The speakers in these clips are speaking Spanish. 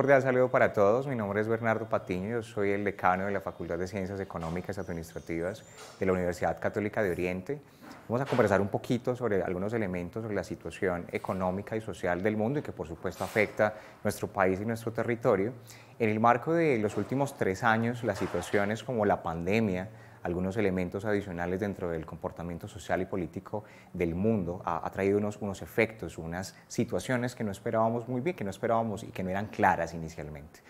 cordial saludo para todos. Mi nombre es Bernardo Patiño, yo soy el decano de la Facultad de Ciencias Económicas y Administrativas de la Universidad Católica de Oriente. Vamos a conversar un poquito sobre algunos elementos sobre la situación económica y social del mundo y que por supuesto afecta nuestro país y nuestro territorio. En el marco de los últimos tres años, las situaciones como la pandemia, algunos elementos adicionales dentro del comportamiento social y político del mundo, ha, traído unos, unos efectos, unas situaciones que no esperábamos muy bien, que no esperábamos y que no eran claras inicialmente.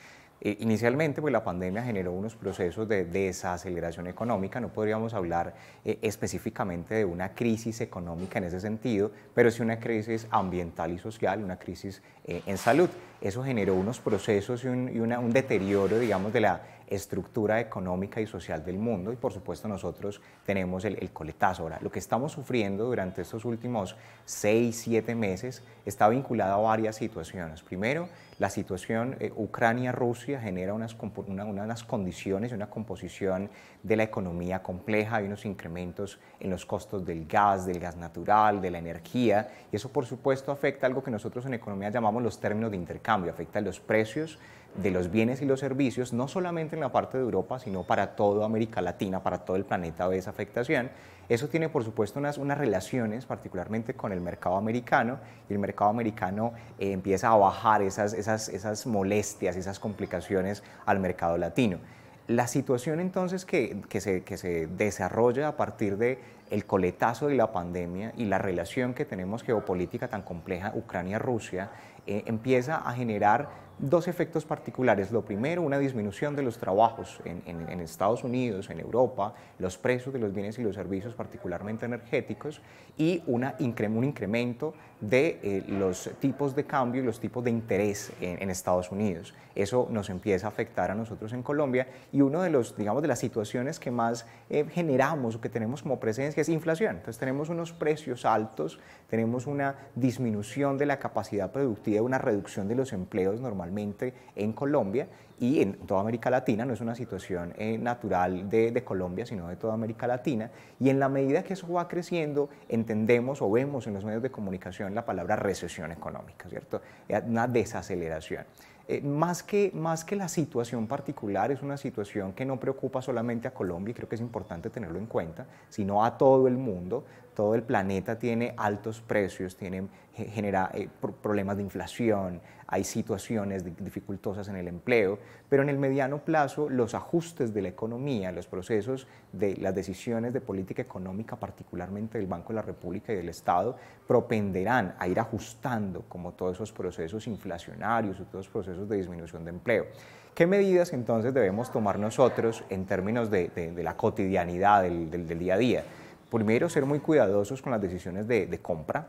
Eh, inicialmente, pues la pandemia generó unos procesos de desaceleración económica, no podríamos hablar eh, específicamente de una crisis económica en ese sentido, pero sí una crisis ambiental y social, una crisis eh, en salud. Eso generó unos procesos y, un deterioro, digamos, de la estructura económica y social del mundo y por supuesto nosotros tenemos el, coletazo. Ahora, lo que estamos sufriendo durante estos últimos seis, siete meses está vinculado a varias situaciones. Primero, la situación eh, Ucrania-Rusia genera unas, una, unas condiciones, una composición de la economía compleja, hay unos incrementos en los costos del gas, del gas natural, de la energía, y eso por supuesto afecta algo que nosotros en economía llamamos los términos de intercambio, afecta los precios de los bienes y los servicios, no solamente en la parte de Europa, sino para toda América Latina, para todo el planeta de esa afectación. Eso tiene, por supuesto, unas, unas relaciones particularmente con el mercado americano y el mercado americano eh, empieza a bajar esas, esas, esas molestias, esas complicaciones al mercado latino. La situación entonces que se desarrolla a partir de el coletazo de la pandemia y la relación que tenemos geopolítica tan compleja Ucrania-Rusia eh, empieza a generar dos efectos particulares. Lo primero, una disminución de los trabajos en, Estados Unidos, en Europa, los precios de los bienes y los servicios, particularmente energéticos, y una, un incremento de eh, los tipos de cambio y los tipos de interés en, Estados Unidos. Eso nos empieza a afectar a nosotros en Colombia y una de, los, digamos, de las situaciones que más eh, generamos o que tenemos como presencia es inflación. Entonces tenemos unos precios altos, tenemos una disminución de la capacidad productiva, una reducción de los empleos normalmente en Colombia y en toda América Latina, no es una situación eh, natural de, de, Colombia, sino de toda América Latina, y en la medida que eso va creciendo, entendemos o vemos en los medios de comunicación la palabra recesión económica, ¿cierto? Eh, una desaceleración. Eh, más, que, más que la situación particular, es una situación que no preocupa solamente a Colombia y creo que es importante tenerlo en cuenta, sino a todo el mundo todo el planeta tiene altos precios, tiene, genera eh, problemas de inflación, hay situaciones dificultosas en el empleo, pero en el mediano plazo los ajustes de la economía, los procesos de las decisiones de política económica, particularmente del Banco de la República y del Estado, propenderán a ir ajustando como todos esos procesos inflacionarios y todos los procesos de disminución de empleo. ¿Qué medidas entonces debemos tomar nosotros en términos de, la cotidianidad del día a día? primero ser muy cuidadosos con las decisiones de, de compra,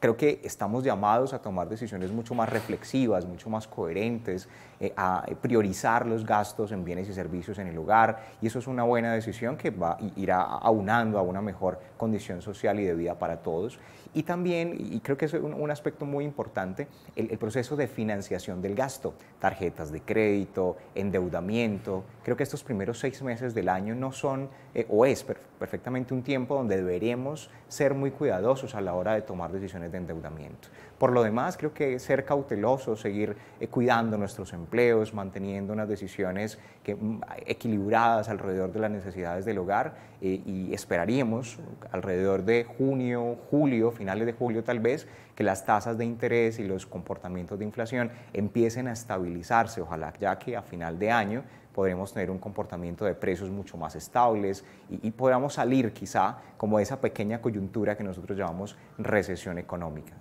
creo que estamos llamados a tomar decisiones mucho más reflexivas, mucho más coherentes, eh, a eh, priorizar los gastos en bienes y servicios en el hogar, y eso es una buena decisión que va, irá aunando a una mejor condición social y de vida para todos. Y también, y creo que es un, aspecto muy importante, el, proceso de financiación del gasto, tarjetas de crédito, endeudamiento, creo que estos primeros seis meses del año no son, eh, o es perfectamente un tiempo donde deberemos ser muy cuidadosos a la hora de tomar decisiones de endeudamiento. Por lo demás, creo que ser cauteloso, seguir eh, cuidando nuestros empleos, manteniendo unas decisiones mm, equilibradas alrededor de las necesidades del hogar eh, y esperaríamos alrededor de junio, julio, finales de julio tal vez, que las tasas de interés y los comportamientos de inflación empiecen a estabilizarse, ojalá ya que a final de año podremos tener un comportamiento de precios mucho más estables y, y podamos salir quizá como de esa pequeña coyuntura que nosotros llamamos recesión económica.